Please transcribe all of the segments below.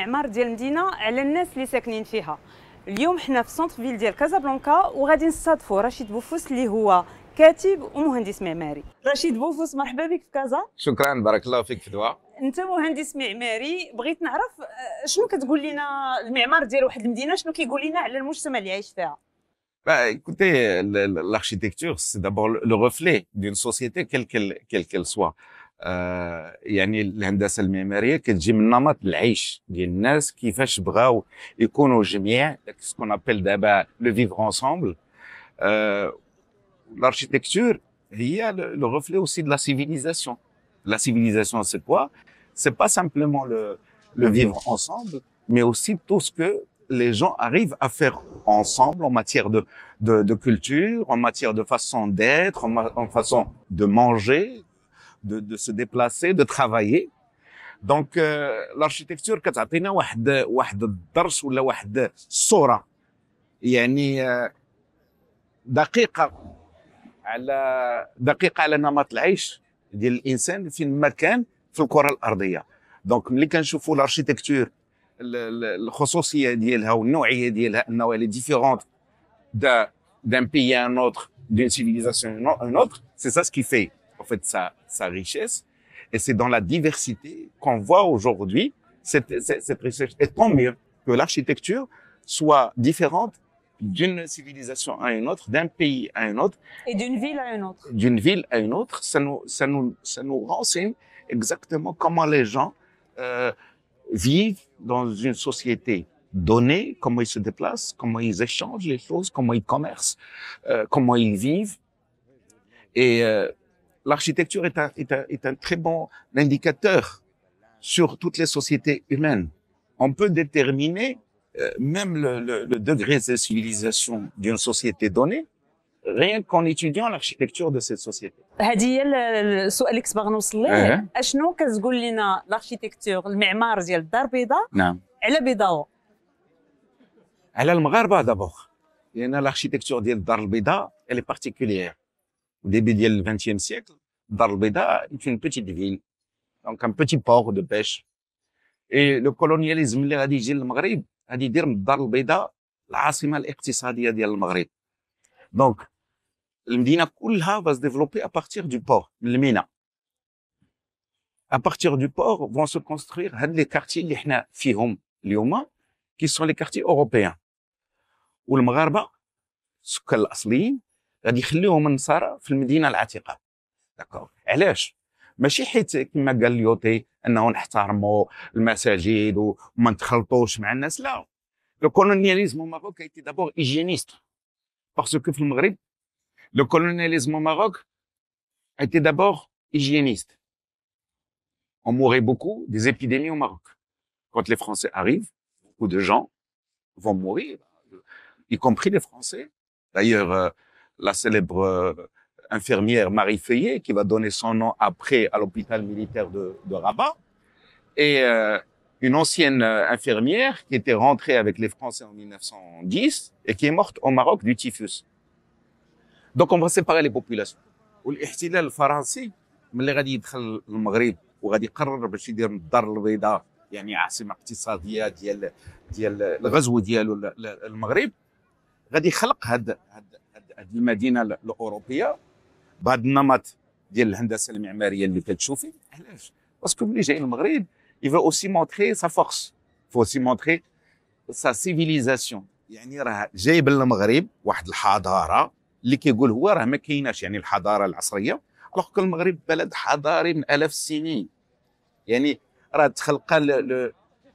المعمار ديال المدينه على الناس اللي ساكنين فيها اليوم حنا في سنتر فيل ديال كازابلانكا وغادي نستضيفوا رشيد بوفوس اللي هو كاتب ومهندس معماري رشيد بوفوس مرحبا بك في كازا شكرا بارك الله فيك فدوى انت مهندس معماري بغيت نعرف آه، شنو كتقول لنا المعمار ديال واحد المدينه شنو كيقول لنا على المجتمع اللي عايش فيها Bah, écoutez, l'architecture, c'est d'abord le reflet d'une société, quelle qu'elle, quelle qu'elle soit. l'architecture يعني الهندسه المعماريه le reflet aussi de la civilisation. La civilisation, c'est quoi C'est pas simplement le, vivre ensemble, mais aussi tout ce que les gens arrivent à faire ensemble en matière de, culture, en matière de façon d'être, en, en façon de manger, de, se déplacer, de travailler. Donc, euh, l'architecture elle واحد واحد الدرس ولا واحد الصوره يعني دقيقه على دقيقه على نمط العيش ديال الانسان فين ما في الكره الارضيه دونك ملي كنشوفوا l'architecture الخصوصيه ديالها d'un pays à un autre, d'une civilisation à une autre, c'est ça ce qui fait fait sa, richesse. Et c'est dans la diversité qu'on voit aujourd'hui cette, cette, Et tant mieux que l'architecture soit différente d'une civilisation à une autre, d'un pays à un autre. Et d'une ville à une autre. D'une ville à une autre, ça nous, ça nous, ça nous renseigne exactement comment les gens euh, vivent dans une société donnée, comment ils se déplacent, comment ils échangent les choses, comment ils commercent, euh, comment ils vivent. Et euh, l'architecture est un, très bon indicateur sur toutes les sociétés humaines. On peut déterminer euh, même le, degré de civilisation d'une société donnée rien qu'en étudiant l'architecture de cette société. l'architecture elle est particulière au début du XXe siècle, el-Beida est une petite ville, donc un petit port de pêche. Et le colonialisme, il a dit, le Maghreb, a est dire la de l'économie du Maghreb. Donc, l'Indina Kulha va se développer à partir du port, le Mina. À partir du port, vont se construire les quartiers qui sont les quartiers européens. le Maghreb, ce غادي يخليهم النصارى في المدينه العتيقه داكوغ علاش ماشي حيت كما قال اليوطي انه نحترموا المساجد وما نتخلطوش مع الناس لا لو كولونياليزم ماروك ايتي دابور ايجينيست باسكو في المغرب لو كولونياليزم ماروك ايتي دابور ايجينيست on mourait beaucoup des épidémies au Maroc. Quand les Français arrivent, beaucoup de gens vont mourir, y compris les Français. D'ailleurs, la célèbre euh, infirmière Marie Feuillet, qui va donner son nom après à l'hôpital militaire de, Rabat, et euh, une ancienne euh, infirmière qui était rentrée avec les Français en 1910 et qui est morte au Maroc du typhus. Donc on va séparer les populations. والاحتلال الفرنسي ملي غادي يدخل المغرب وغادي يقرر باش يدير الدار البيضاء يعني عاصمه اقتصاديه ديال ديال الغزو ديالو المغرب غادي يخلق هاد هذه المدينه الاوروبيه بهذا النمط ديال الهندسه المعماريه اللي كتشوفي علاش باسكو ملي جاي المغرب يفا اوسي مونتري سا فورس فو اوسي مونتري سا سيفيليزاسيون يعني راه جايب للمغرب واحد الحضاره اللي كيقول هو راه ما كايناش يعني الحضاره العصريه الوغ المغرب بلد حضاري من الاف السنين يعني راه تخلق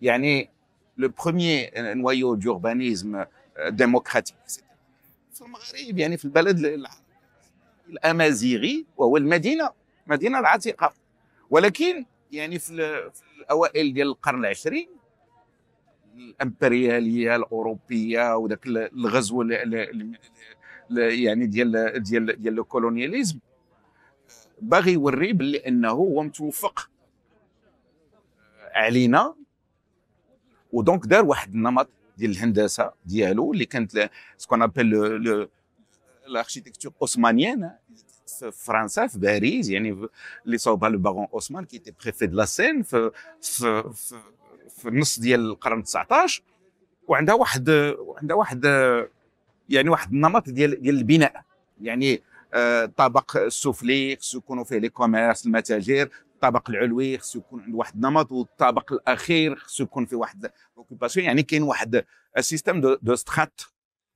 يعني لو بروميير نوايو دوربانيزم ديموكراتيك في المغرب يعني في البلد الامازيغي وهو المدينه المدينه العتيقه ولكن يعني في الاوائل ديال القرن العشرين الامبرياليه الاوروبيه وذاك الغزو يعني ديال ديال ديال الكولونياليزم باغي يوري باللي انه هو متوفق آه، علينا ودونك دار واحد النمط ديال الهندسه ديالو اللي كانت سكون ابل اوسمانيان في فرنسا في باريس يعني اللي صوبها لو باغون اوسمان كي تي بريفي دو لا سين في في في, في النص ديال القرن 19 وعندها واحد عندها واحد يعني واحد النمط ديال ديال البناء يعني الطابق آه، السفلي خصو يكونوا فيه لي كوميرس المتاجر ou le tabac de l'occupation. Il y a un système de strates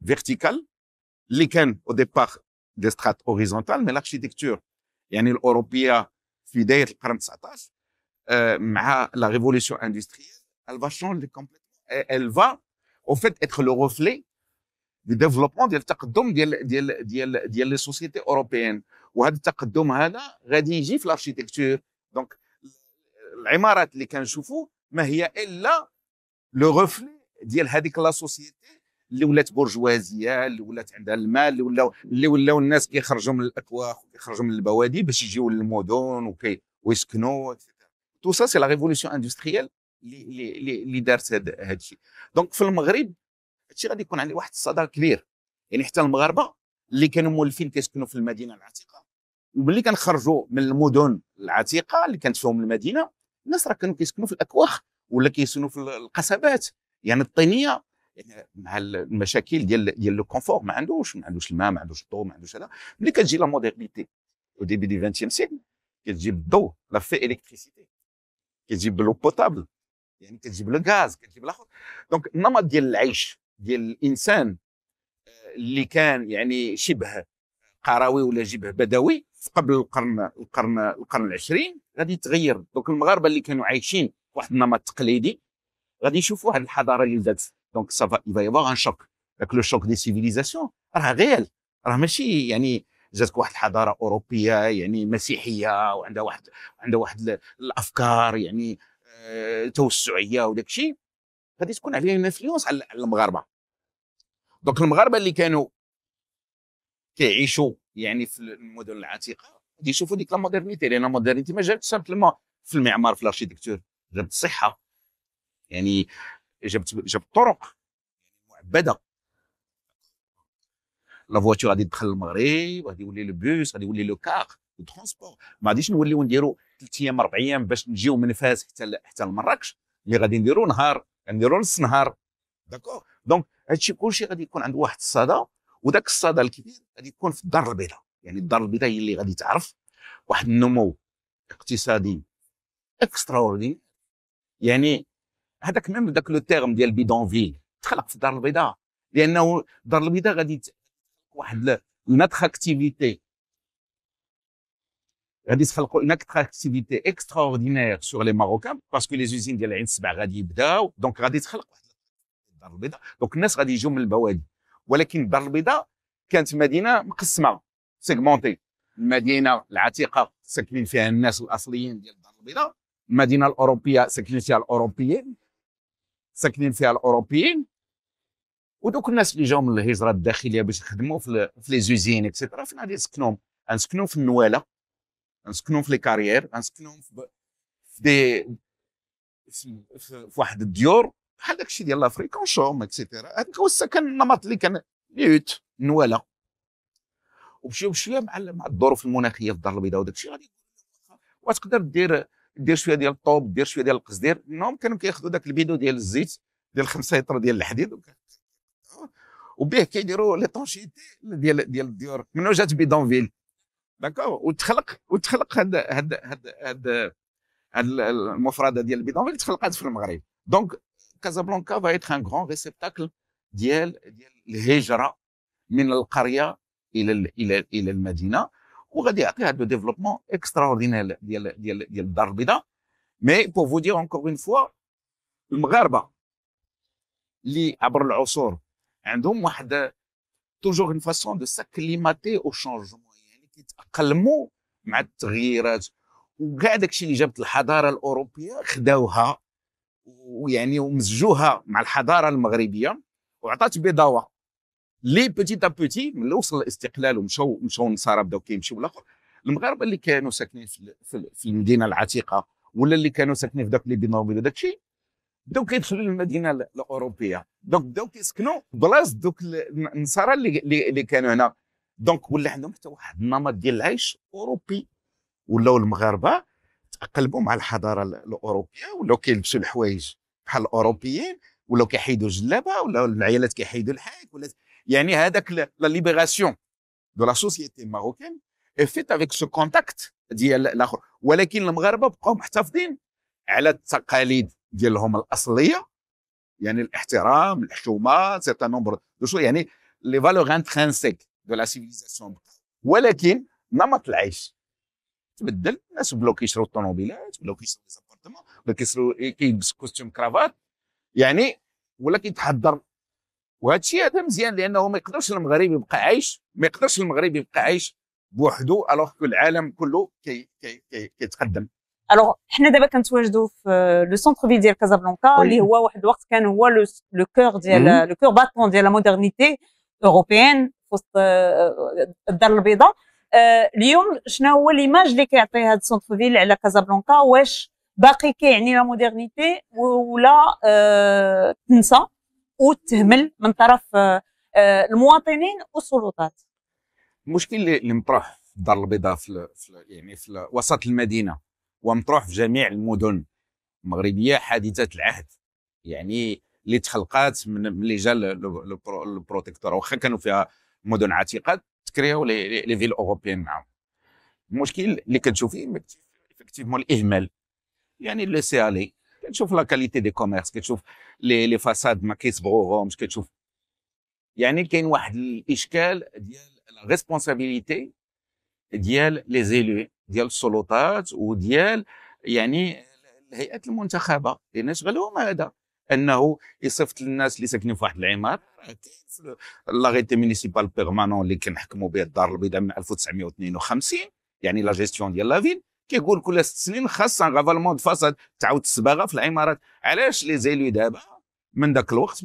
verticales au départ des strates horizontales, mais l'architecture européenne, qui a fait partie de la révolution industrielle, elle va changer complètement. Elle va en fait, être le reflet du développement du développement de la société européenne. Et ce développement va s'adapter à l'architecture. دونك العمارات اللي كنشوفوا ما هي الا لو غوفلي ديال هذيك لا سوسيتي اللي ولات برجوازيه اللي ولات عندها المال اللي ولاو اللي ولاو الناس كيخرجوا من الاكواخ وكيخرجوا من البوادي باش يجيو للمدن وكي ويسكنوا تو سا سي لا ريفولوسيون اندستريال اللي اللي اللي دارت هذا الشيء دونك في المغرب هادشي غادي يكون عندي واحد الصدى كبير يعني حتى المغاربه اللي كانوا مولفين كيسكنوا في المدينه العتيقه ملي كنخرجوا من المدن العتيقه اللي كانت فيهم المدينه الناس راه كانوا كيسكنوا في الاكواخ ولا كيسكنوا في القصبات يعني الطينيه يعني مع المشاكل ديال ديال لو كونفور ما عندوش ما عندوش الماء ما عندوش الضوء ما عندوش هذا ملي كتجي لا مودرنيتي او ديبي دي 20 سيكل كتجيب الضوء لا في الكتريسيتي كتجيب لو بوتابل يعني كتجيب لو غاز كتجيب الاخر دونك النمط ديال العيش ديال الانسان آه، اللي كان يعني شبه قروي ولا جبه بدوي قبل القرن القرن القرن العشرين غادي يتغير دونك المغاربه اللي كانوا عايشين واحد النمط تقليدي غادي يشوفوا واحد الحضاره اللي بدات دونك سافا يفا ان شوك داك لو شوك دي سيفيليزاسيون راه غيال راه ماشي يعني جاتك واحد الحضاره اوروبيه يعني مسيحيه وعندها واحد عندها واحد الافكار يعني أه توسعيه وداك الشيء غادي تكون عليها انفلونس على المغاربه دونك المغاربه اللي كانوا كيعيشوا يعني في المدن العتيقه غادي يشوفوا ديك لا مودرنيتي لان مودرنيتي ما جابت الماء في المعمار في الاركيتكتور جابت الصحه يعني جابت جابت الطرق معبده لا فواتور غادي تدخل المغرب غادي يولي لو بوس غادي يولي لو كار لو ترونسبور ما غاديش نوليو نديرو ثلاث ايام اربع ايام باش نجيو من فاس حتى حتى لمراكش اللي غادي نديرو نهار غنديرو نص نهار داكور دونك هادشي كلشي غادي يكون عنده واحد الصدى وذاك الصدى الكبير غادي يكون في الدار البيضاء يعني الدار البيضاء هي اللي غادي تعرف واحد النمو اقتصادي اكستراوردينير يعني هذاك ميم ذاك لو تيرم ديال فيل تخلق في الدار البيضاء لانه الدار البيضاء غادي واحد لاتراكتيفيتي غادي تخلقوا اون اتراكتيفيتي اوردينير سور لي ماروكان باسكو لي زوزين ديال العين السبع غادي يبداو دونك غادي تخلق واحد الدار البيضاء دونك الناس غادي يجوا من البوادي ولكن الدار البيضاء كانت مدينه مقسمه سيغمونتي المدينه العتيقه ساكنين فيها الناس الاصليين ديال الدار البيضاء المدينه الاوروبيه ساكنين فيها الاوروبيين ساكنين فيها الاوروبيين ودوك الناس اللي جاو من الهجره الداخليه باش يخدموا في لي زوزين اكسيترا فين غادي يسكنوا غنسكنوهم في النواله غنسكنوهم في لي كارير غنسكنوهم في دي في واحد الديور بحال داكشي ديال لافريك كونشوم اكسيتيرا هذاك هو السكن النمط اللي كان نيوت نوالا وبشويه بشويه مع مع الظروف المناخيه في الدار البيضاء وداك الشيء غادي وتقدر دير دير شويه ديال الطوب دير شويه ديال القصدير انهم كانوا كياخذوا داك البيدو ديال الزيت ديال 5 لتر ديال الحديد وبيه كيديروا لي طونشيتي ديال ديال الديور من جات بيدونفيل داكور وتخلق وتخلق هاد هاد هاد هاد, المفرده ديال فيل تخلقات في المغرب دونك كازابلانكا va être un grand réceptacle ديال ديال الهجره من القريه الى الى الى المدينه وغادي يعطي هذا ديفلوبمون اكستراوردينير ديال ديال ديال الدار البيضاء مي بو فو دير اونكور اون فوا المغاربه اللي عبر العصور عندهم واحد توجور اون فاسون دو ساكليماتي او شونجمون يعني كيتاقلموا مع التغييرات وكاع داكشي اللي جابت الحضاره الاوروبيه خداوها ويعني ومزجوها مع الحضاره المغربيه وعطات بضوء لي بيتي تا بوتي ملي وصل الاستقلال ومشاو مشاو النصارى بداو كيمشيو لاخر المغاربه اللي كانوا ساكنين في, في المدينه العتيقه ولا اللي كانوا ساكنين في داك لي بينوبيل وداك الشيء بداو كيدخلوا للمدينه الاوروبيه دونك بداو كيسكنوا بلاص دوك النصارى اللي اللي كانوا هنا دونك ولا عندهم حتى واحد النمط ديال العيش اوروبي ولاو المغاربه تقلبوا مع الحضاره الاوروبيه ولاو كيلبسوا الحوايج بحال الاوروبيين ولاو كيحيدوا جلابه ولا العيالات كيحيدوا الحاك ولا يعني هذاك لا ليبراسيون دو لا سوسيتي ماروكين افيت افيك سو كونتاكت ديال الاخر ولكن المغاربه بقاو محتفظين على التقاليد ديالهم الاصليه يعني الاحترام الحشومه سيتان نومبر دو شو يعني لي فالور انترانسيك دو لا سيفيليزاسيون ولكن نمط العيش تبدل الناس بلوكي كيشروا الطوموبيلات ولاو كيشروا ليزابارتمون ولا كيشروا كيلبس كوستيم كرافات يعني ولا كيتحضر وهذا الشيء هذا مزيان لانه ما يقدرش المغرب يبقى عايش ما يقدرش المغرب يبقى عايش بوحدو الوغ كو العالم كله كي كي كي كيتقدم الوغ حنا دابا كنتواجدوا في لو سونتر فيل ديال كازابلانكا اللي هو واحد الوقت كان هو لو كور ديال لو كور باتون ديال لا مودرنيتي اوروبيان في وسط آه، الدار البيضاء آه، اليوم شنو هو ليماج اللي كيعطي هذا سونتر فيل على كازابلانكا واش باقي كيعني لا مودرنيتي ولا آه، تنسى وتهمل من طرف آه، المواطنين والسلطات المشكل اللي مطروح في الدار البيضاء في, في يعني في وسط المدينه ومطروح في جميع المدن المغربيه حادثه العهد يعني اللي تخلقات من اللي جا البروتيكتور واخا كانوا فيها مدن عتيقه تكريو لي لي فيل اوروبيين معاهم المشكل اللي كتشوفيه افكتيفمون الاهمال يعني لو سي الي كتشوف لا كاليتي دي كوميرس كتشوف لي لي فاساد ما كيصبغوهمش كتشوف يعني كاين واحد الاشكال ديال لا ريسبونسابيلتي ديال لي زيلو ديال السلطات وديال يعني الهيئات المنتخبه لان شغلهم هذا انه يصيفط للناس اللي ساكنين في واحد العماره لاغيتي مينيسيبال بيرمانون اللي كنحكموا به الدار البيضاء من 1952 يعني لا جيستيون ديال لافيل كيقول كل ست سنين خاص ان غافالمون دو فاساد تعاود الصباغه في العمارات علاش لي زيلو دابا من ذاك الوقت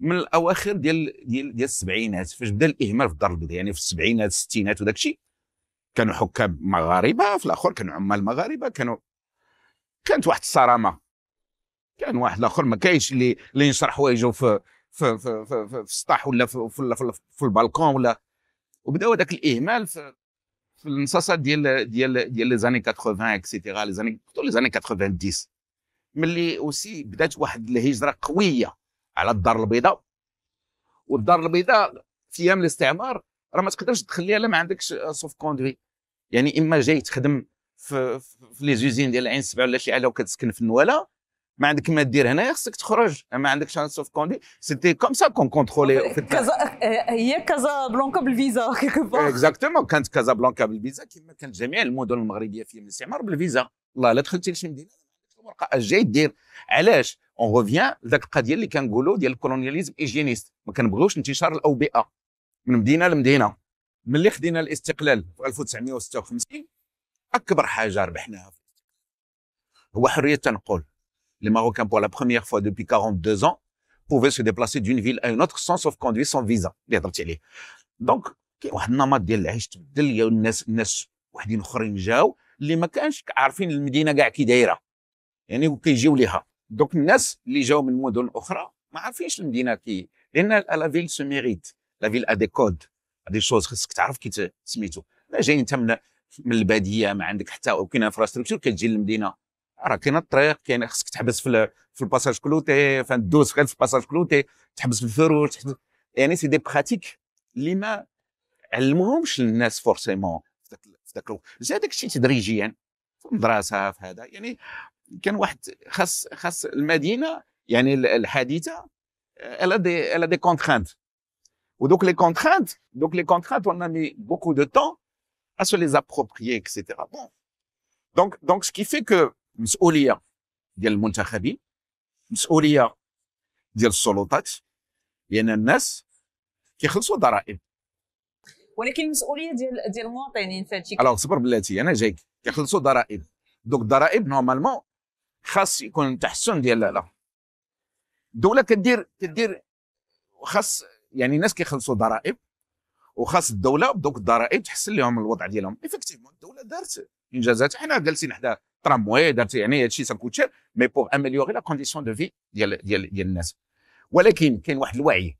من الاواخر ديال ديال ديال السبعينات فاش بدا الاهمال في الدار البيضاء يعني في السبعينات الستينات وداك الشيء كانوا حكام مغاربه في الاخر كانوا عمال مغاربه كانوا كانت واحد الصرامه كان واحد اخر ما كاينش اللي اللي ينشر حوايجه في في في في, في السطح ولا في في, في, في البالكون ولا وبداو هذاك الاهمال في في النصاصات ديال ديال ديال لي زاني 80 اكسيتيرا لي زاني كتو لي زاني 90 ملي اوسي بدات واحد الهجره قويه على الدار البيضاء والدار البيضاء في ايام الاستعمار راه ما تقدرش تخليها لا ما عندكش سوف كوندوي يعني اما جاي تخدم في, في لي زوزين ديال العين السبعه ولا شي حاجه وكتسكن في النواله ما عندك ما دير هنايا خصك تخرج ما عندكش شانس اوف كوندي سيتي كوم سا كون كونترولي كازا هي كازا بلانكا بالفيزا اكزاكتومون كانت كازا بلانكا بالفيزا كما كانت جميع المدن المغربيه في الاستعمار بالفيزا والله لا دخلتي لشي مدينه الورقه اش جاي دير علاش اون روفيان لذاك القضيه اللي كنقولوا ديال الكولونياليزم ايجينيست ما كنبغيوش انتشار الاوبئه من مدينه لمدينه ملي خدينا الاستقلال في 1956 اكبر حاجه ربحناها هو حريه التنقل les Marocains, pour la première fois depuis 42 ans, pouvaient se déplacer d'une ville à une autre sans sauf-conduit, sans visa. Donc, كاين واحد النمط ديال العيش تبدل يا اللي ما كانش عارفين المدينه كاع كي دايره يعني كيجيو ليها دوك الناس اللي جاو من مدن اخرى ما عارفينش المدينه كي لان لا فيل سو ميريت لا فيل ا دي كود هذه شوز خصك تعرف كي سميتو لا جاي انت من من الباديه ما عندك حتى كاين انفراستركتور كتجي للمدينه alors qu'il n'a pas vrai qu'il y a qu'il faut que tu habses dans le passage clouté enfin tu dors rien passages cloutés passage clouté tu habses le feu يعني c'est des pratiques lima apprennent pas les gens forcément vous vous vous c'est ça tu تدريجيا dans l'دراسه هذا يعني كان واحد خاص خاص المدينه يعني الحديثه des contraintes et donc les contraintes donc les contraintes on a mis beaucoup de temps à se les approprier etc bon donc donc ce qui fait que مسؤوليه ديال المنتخبين مسؤوليه ديال السلطات لان يعني الناس كيخلصوا ضرائب ولكن المسؤوليه ديال ديال المواطنين فهادشي هادشي الوغ صبر بلاتي انا جايك كيخلصوا ضرائب دوك الضرائب نورمالمون خاص يكون تحسن ديال لا الدوله كدير كدير خاص يعني الناس كيخلصوا ضرائب وخاص الدوله بدوك الضرائب تحسن لهم الوضع ديالهم ايفيكتيفمون الدوله دارت انجازات حنا جالسين حدا ترامواي دارت يعني هادشي صار كوتشير مي بوغ اميليوري لا كونديسيون دو في ديال ديال ديال الناس ولكن كاين واحد الوعي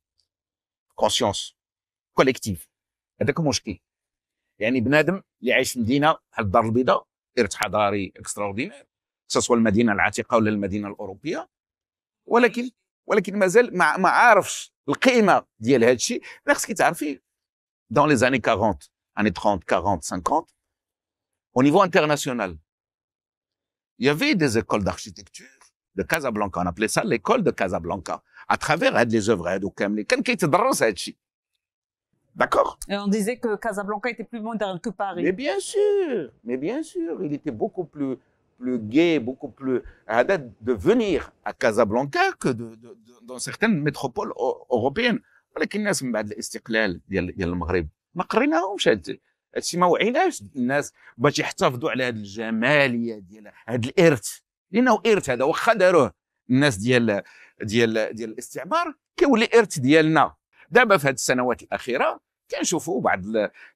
كونسيونس كوليكتيف هذاك مشكل يعني بنادم اللي عايش في مدينه بحال الدار البيضاء ارث حضاري اكستراوردينير سواء المدينه العتيقه ولا المدينه الاوروبيه ولكن ولكن مازال ما, ما عارفش القيمه ديال هذا الشيء خاصك تعرفي دون لي زاني 40 اني 30 40 50 او نيفو انترناسيونال il y avait des écoles d'architecture de Casablanca. On appelait ça l'école de Casablanca. À travers les œuvres D'accord Et on disait que Casablanca était plus moderne que Paris. Mais bien sûr, mais bien sûr, il était beaucoup plus, plus gai, beaucoup plus à de venir à Casablanca que de, dans certaines métropoles européennes. هادشي ما وعيناش الناس باش يحتفظوا على هاد الجماليه ديال هاد الارث لانه ارث هذا واخا داروه الناس ديال ديال ديال الاستعمار كيولي ارث ديالنا دابا في هاد السنوات الاخيره كنشوفوا بعض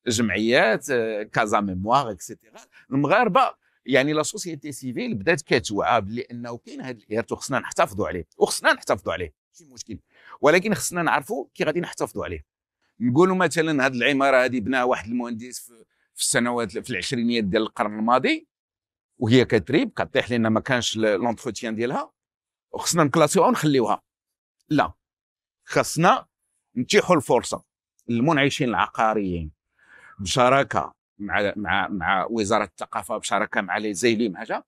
الجمعيات كازا ميموار اكسيتيرا المغاربه يعني لا سوسيتي سيفيل بدات كتوعى بلي انه كاين هذا الارث وخصنا نحتفظوا عليه وخصنا نحتفظوا عليه ماشي مشكل ولكن خصنا نعرفوا كي غادي نحتفظوا عليه نقولوا مثلا هذه العماره هذه بناها واحد المهندس في, السنوات في العشرينيات ديال القرن الماضي وهي كتريب كطيح لان ما كانش لونتروتيان ديالها وخصنا نكلاسيوها ونخليوها لا خصنا نتيحوا الفرصه للمنعشين العقاريين بشراكه مع مع مع وزاره الثقافه بشراكه مع لي زيلي مع حاجه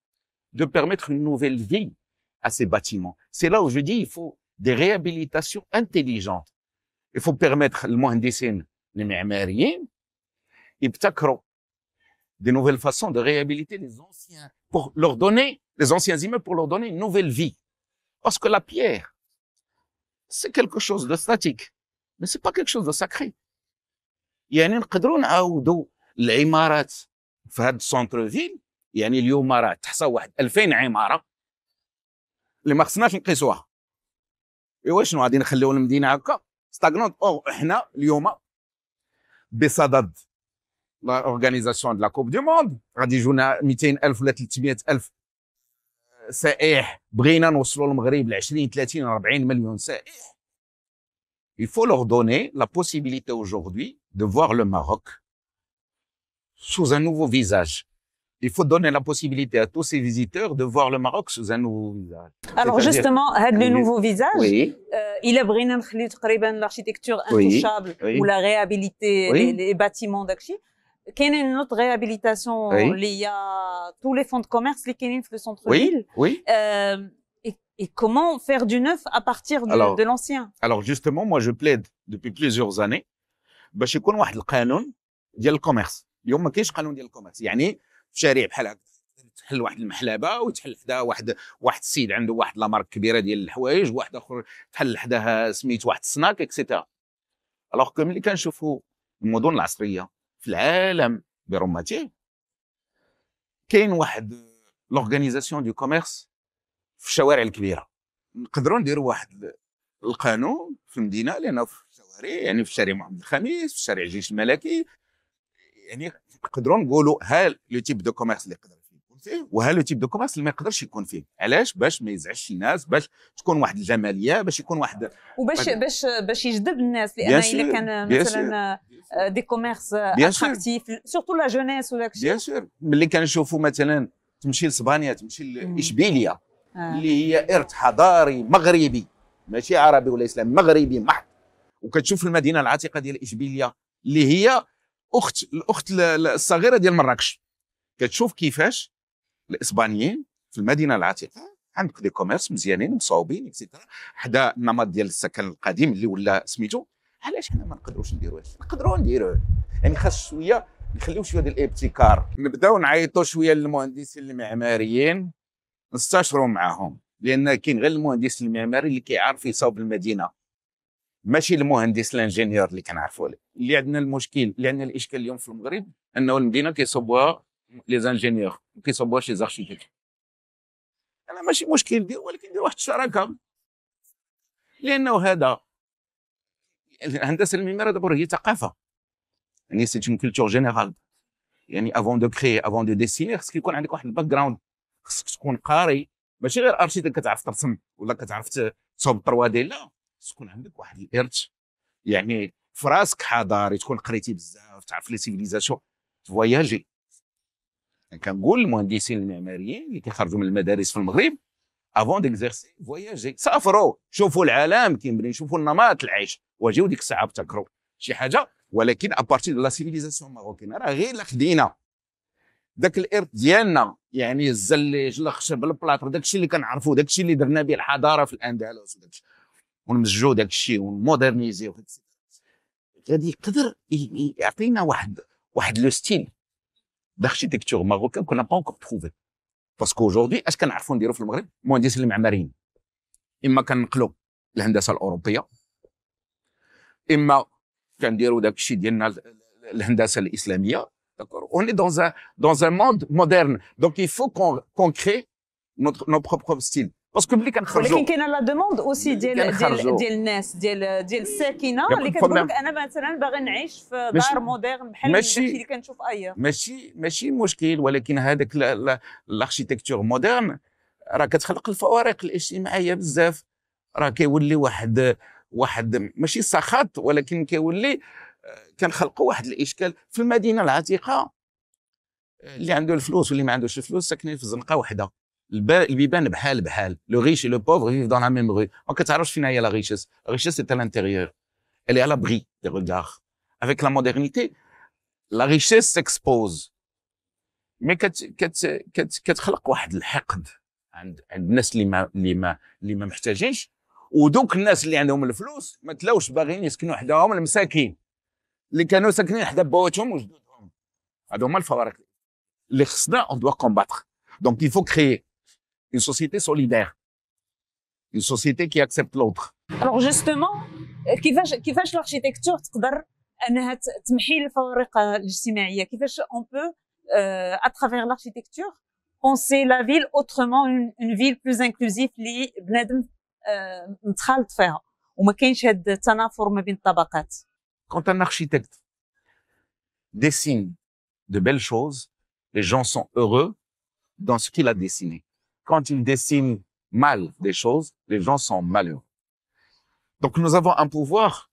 دو permettre une nouvelle vie باتيمون سي لا C'est là où je dis il il faut permettre يفو بيرميتر المهندسين المعماريين يبتكروا des nouvelles façons de réhabiliter les anciens, pour leur donner, les anciens immeubles, pour leur donner une nouvelle vie. Parce que la pierre, c'est quelque chose de statique, mais c'est pas quelque chose de sacré. يعني نقدروا نعاودوا العمارات في هذا السونتر فيل يعني اليوم راه تحصى واحد 2000 عماره اللي ما خصناش نقيسوها ايوا شنو غادي نخليو المدينه هكا stagnante. Or, nous, بصدد l'organisation de la Coupe du Monde غادي يجونا 200000 ولا 300000 سائح بغينا نوصلوا المغرب ل 20 30 40 مليون سائح il faut leur donner la possibilité aujourd'hui de voir le Maroc sous un nouveau visage il faut donner la possibilité à tous ces visiteurs de voir le Maroc sous un nouveau visage. Alors justement, le nouveau visage, oui. Euh, il a brin un l'architecture intouchable ou la réhabilité des bâtiments d'Akshi. Quelle est notre réhabilitation liée à tous les fonds de commerce, les dans le centre-ville Oui. Euh, et, comment faire du neuf à partir de l'ancien Alors, justement, moi, je plaide depuis plusieurs années. Je suis le canon de commerce. Il y a un de commerce. Il commerce. تحل واحد المحلبه وتحل حداها واحد واحد السيد عنده واحد لامارك كبيره ديال الحوايج واحد اخر تحل حداها سميت واحد السناك اكسيتيرا الوغ كو ملي كنشوفوا المدن العصريه في العالم برمته كاين واحد لورغانيزاسيون دو كوميرس في الشوارع الكبيره نقدروا نديروا واحد القانون في المدينه لانه في الشوارع يعني في شارع محمد الخامس في شارع الجيش الملكي يعني نقدروا نقولوا ها لو تيب دو كوميرس اللي يقدر وها لو تيب دو كوميرس اللي ما يقدرش يكون فيه علاش باش ما يزعجش الناس باش تكون واحد الجماليه باش يكون واحد وباش باش باش يجذب الناس لان الا كان مثلا دي كوميرس اتراكتيف سورتو لا جونيس ولا كشي بيان سور ملي كنشوفوا مثلا تمشي لسبانيا تمشي لاشبيليا آه. اللي هي ارث حضاري مغربي ماشي عربي ولا اسلامي مغربي محض وكتشوف المدينه العتيقه ديال اشبيليا اللي هي اخت الاخت الصغيره ديال مراكش كتشوف كيفاش الاسبانيين في المدينه العتيقه عندك دي كوميرس مزيانين مصاوبين اكسترا حدا النمط ديال السكن القديم اللي ولا سميتو علاش حنا ما نقدروش نديروهش نقدروا نديروه يعني خاص شويه نخليو شويه ديال الابتكار نبداو نعيطوا شويه للمهندسين المعماريين نستشروا معاهم لان كاين غير المهندس المعماري اللي كيعرف يصاوب المدينه ماشي المهندس الانجينيور اللي كنعرفوا اللي عندنا المشكل اللي عندنا الاشكال اليوم في المغرب انه المدينه كيصوبوها لي زانجينيور ما كيصوبوهاش لي زاركتيكت انا ماشي مشكل دير ولكن دير واحد الشراكه لانه هذا الهندسه المعماريه دابور هي ثقافه يعني سي اون كولتور جينيرال يعني افون دو كري افون دو ديسيني خصك يكون عندك واحد الباك جراوند خصك تكون قاري ماشي غير ارشيتك كتعرف ترسم ولا كتعرف تصوب 3 دي لا تكون عندك واحد الارث يعني في راسك حضاري تكون قريتي بزاف تعرف لي سيفيليزاسيون فواياجي كنقول للمهندسين المعماريين اللي كيخرجوا من المدارس في المغرب افون ديكزيرسي فواياجي سافروا شوفوا العالم كينبني شوفوا النمط العيش وجيو ديك الساعه ابتكروا شي حاجه ولكن ابارتي دو لا سيفيليزاسيون ماروكين راه غير لا خدينا داك الارث ديالنا يعني الزليج الخشب البلاطر داك الشيء اللي كنعرفوا داك الشيء اللي درنا به الحضاره في الاندلس الشيء ونمزجوا داك الشيء ونمودرنيزيو غادي يقدر يعطينا واحد واحد لو ستيل d'architecture marocain qu'on n'a pas encore trouvé. Parce qu'aujourd'hui, est-ce qu'on a fait un le إما كنقلو الهندسه الاوروبيه اما كنديرو داكشي ديالنا الهندسه الاسلاميه داكور اوني دون دون ان موند مودرن دونك يفو كون كون كري نو بروبر ستيل باسكو ملي كنخرجوا ولكن كاينه لا دوموند اوسي ديال ديال ديال الناس ديال ديال الساكنه اللي كتقول لك انا مثلا باغي نعيش في دار موديرن بحال ماشي اللي كنشوف ايا ماشي ماشي مشكل ولكن هذاك الاركيتكتور موديرن راه كتخلق الفوارق الاجتماعيه بزاف راه كيولي واحد واحد ماشي سخط ولكن كيولي آه، كنخلقوا واحد الاشكال في المدينه العتيقه آه، اللي عنده الفلوس واللي ما عندوش الفلوس ساكنين في زنقه وحده اللي بيبان بحال بحال لو ريش لو بوفر فيف دون لا ميم رو ما كتعرفش فين هي لا ريشيس ريشيس تاع ا لانتيريور على est دي l'abri افيك لا مودرنيتي لا ريشيس la مي كت كت كت كتخلق واحد الحقد عند عند الناس اللي ما اللي ما اللي ما محتاجينش ودوك الناس اللي عندهم الفلوس ما تلاوش باغيين يسكنوا حداهم المساكين اللي كانوا ساكنين حدا بواتهم وجدودهم هادو هما الفوارق اللي خصنا اون دوا كومباتر دونك il كريي une société solidaire, une société qui accepte l'autre. Alors justement, qu'est-ce que l'architecture on peut euh, à travers l'architecture penser la ville autrement une, ville plus inclusive euh, quand un architecte dessine de belles choses les gens sont heureux dans ce qu'il a dessiné quand ils dessine mal des choses, les gens sont malheureux. Donc nous avons un pouvoir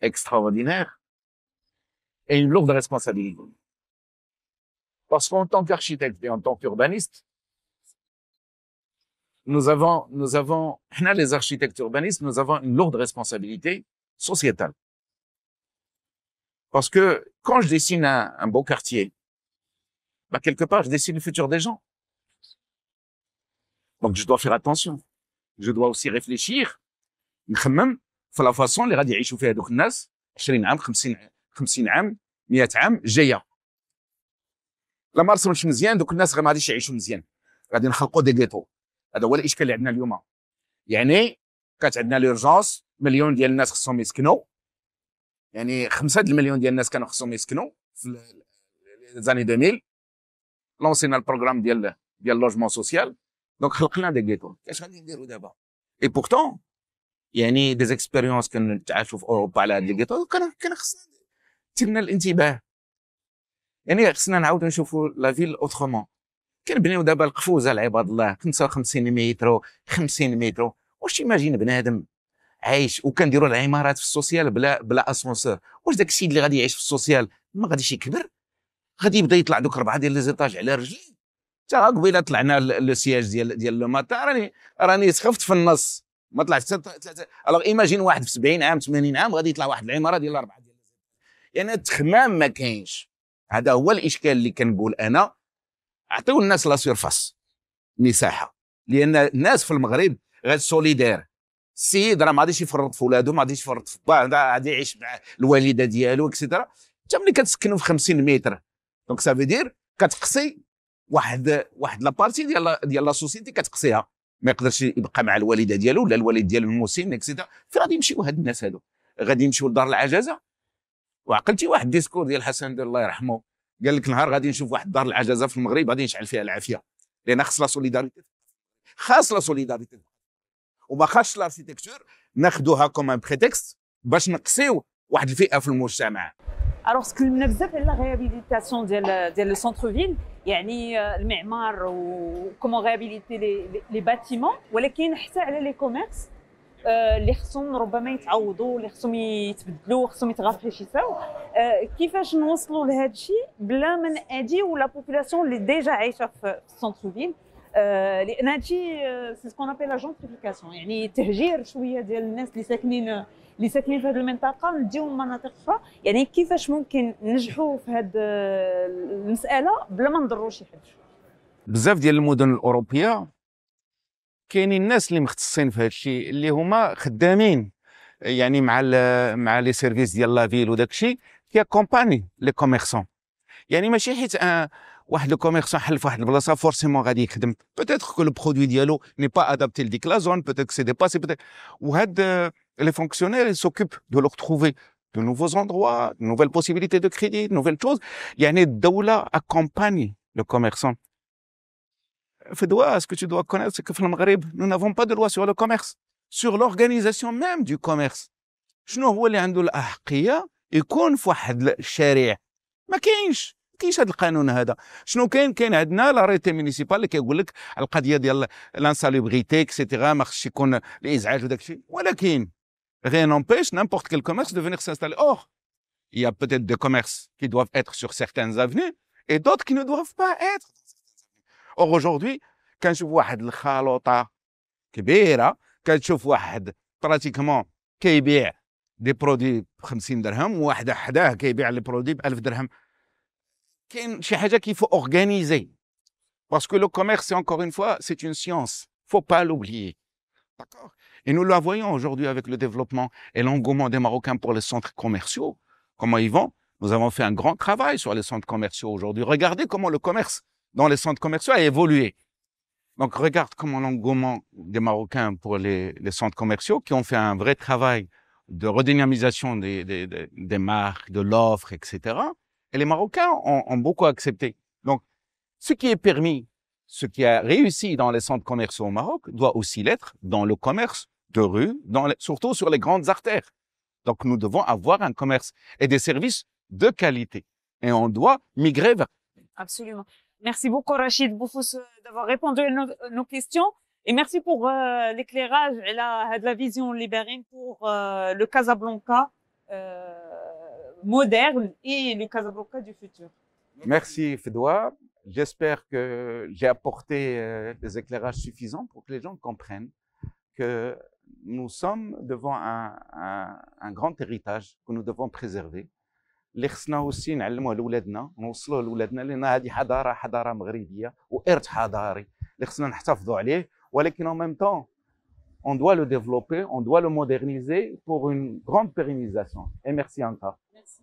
extraordinaire et une lourde responsabilité. Parce qu'en tant qu'architecte et en tant qu'urbaniste, nous avons, nous avons, les architectes urbanistes, nous avons une lourde responsabilité sociétale. Parce que quand je dessine un, beau quartier, bah quelque part, je dessine le futur des gens. دونك جو دوا فيغ اتونسيون جو دوا اوسي ريفليشير نخمم في لا فاسون اللي غادي يعيشوا فيها دوك الناس 20 عام 50 50 عام 100 عام جايه لا ما رسمش مزيان دوك الناس ما غاديش يعيشوا مزيان غادي نخلقوا دي غيتو هذا هو الاشكال اللي عندنا اليوم يعني كانت عندنا لورجونس مليون ديال الناس خصهم يسكنوا يعني 5 المليون ديال الناس كانوا خصهم يسكنوا في زاني 2000 لونسينا البروغرام ديال ديال لوجمون سوسيال دونك خلقنا داك غيتو اش غادي نديرو دابا اي بورتون يعني دي زيكسبيريونس كنتعاشوا في اوروبا على هاد لي طون كان خصنا تيرنا الانتباه يعني خصنا نعاودو نشوفو لا فيل اوترومون كنبنيو دابا القفوزه لعباد الله 55 متر 50 متر واش تيماجين بنادم عايش وكنديروا العمارات في السوسيال بلا بلا اسونسور واش داك السيد اللي غادي يعيش في السوسيال ما غاديش يكبر غادي يبدا يطلع دوك اربعه ديال لي زيطاج على رجليه حتى قبيله طلعنا لو سياج ديال ديال لو ماتا راني راني سخفت في النص ما طلعتش ثلاثه الوغ ايماجين واحد في 70 عام 80 عام غادي يطلع واحد العماره ديال اربعه ديال يعني التخمام ما كاينش هذا هو الاشكال اللي كنقول انا عطيو الناس لا سيرفاس مساحه لان الناس في المغرب غير سوليدير السيد راه ما غاديش يفرط في ولادو ما غاديش يفرط في باه غادي يعيش مع الوالده ديالو اكسترا انت ملي كتسكنوا في 50 متر دونك سافي دير كتقصي واحد واحد لابارتي ديال ديال لا سوسيتي كتقصيها ما يقدرش يبقى مع الوالده ديالو ولا الوالد ديالو المسن اكسيتا فين غادي يمشيو هاد الناس هادو غادي يمشيو لدار العجزه وعقلتي واحد الديسكور ديال حسن دي الله يرحمه قال لك نهار غادي نشوف واحد دار العجزه في المغرب غادي نشعل فيها العافيه لان خاص لا سوليداريتي خاص لا سوليداريتي وما خاصش لاركتيكتور ناخذوها كوم ان بريتكست باش نقصيو واحد الفئه في المجتمع الوغ تكلمنا بزاف على لا غيابيليتاسيون ديال ديال لو سونتر فيل يعني آه، المعمار وكومون غابيليتي لي باتيمون ولكن حتى على لي كوميرس اللي آه، خصهم ربما يتعوضوا اللي خصهم يتبدلوا خصهم يتغافيشيساو آه، كيفاش نوصلوا لهذا الشيء بلا ما نادي ولا بوبولاسيون اللي ديجا عايشه في السونتر فيل لان الشيء سي سكون ابيل لا جونتيفيكاسيون يعني تهجير شويه ديال الناس اللي ساكنين اللي ساكنين في هذه المنطقه نديهم مناطق اخرى يعني كيفاش ممكن ننجحوا في هذه المساله بلا ما نضروا شي حد بزاف ديال المدن الاوروبيه كاينين الناس اللي مختصين في هذا الشيء اللي هما خدامين يعني مع مع لي سيرفيس ديال لا فيل وداك الشيء كي كومباني لي كوميرسون يعني ماشي حيت واحد لو كوميرسون حل في واحد البلاصه فورسيمون غادي يخدم بوتيتر كو لو برودوي ديالو ني با ادابتي لديك لا زون بوتيتر سي ديباسي بوتيتر وهاد les fonctionnaires, ils s'occupent de leur trouver de nouveaux endroits, de nouvelles possibilités de crédit, de nouvelles choses. Il y a une doula accompagne le commerçant. Fedoua, ce que tu dois connaître, c'est que nous n'avons pas de loi sur le commerce, sur l'organisation même du commerce. شنو هو اللي عنده الأحقية يكون في واحد الشارع ما كاينش ما كاينش هذا القانون هذا شنو كاين كاين عندنا لاريتي مينيسيبال اللي كيقول لك القضيه ديال لانسالوبريتي اكسيتيرا ما خصش يكون الازعاج وداك الشيء ولكن rien n'empêche n'importe quel commerce de venir s'installer. Or, il y a peut-être des commerces qui doivent être sur certaines avenues et d'autres qui ne doivent pas être. Or, aujourd'hui, quand je vois une khalota je vois واحد pratiquement, des produits de ب 50 درهم وواحد حداه كيبيع لي برودوي dirhams, 1000 que كاين qu'il faut organiser. Parce que le commerce, encore une fois c'est une science faut pas l'oublier et nous la voyons aujourd'hui avec le développement et l'engouement des Marocains pour les centres commerciaux. Comment ils vont Nous avons fait un grand travail sur les centres commerciaux aujourd'hui. Regardez comment le commerce dans les centres commerciaux a évolué. Donc regarde comment l'engouement des Marocains pour les, centres commerciaux qui ont fait un vrai travail de redynamisation des, marques, de l'offre, etc. Et les Marocains ont beaucoup accepté. Donc, ce qui est permis ce qui a réussi dans les centres commerciaux au Maroc doit aussi l'être dans le commerce de rue, surtout sur les grandes artères. Donc nous devons avoir un commerce et des services de qualité. Et on doit migrer vers. Absolument. Merci beaucoup Rachid Boufous euh, d'avoir répondu à nos, questions. Et merci pour euh, l'éclairage et la, vision libérine pour euh, le Casablanca moderne et le Casablanca du futur. Merci Fedoua. J'espère que j'ai apporté euh, des éclairages suffisants pour que les gens comprennent que nous sommes devant un, grand héritage que nous devons préserver. Nous devons aussi نعلموه لولادنا نوصلوه لولادنا لان Hadara une civilisation مغربيه وارث حضاري nous خصنا نحتفظوا عليه Mais en même temps on doit le développer on doit le moderniser pour une grande pérennisation et merci encore merci.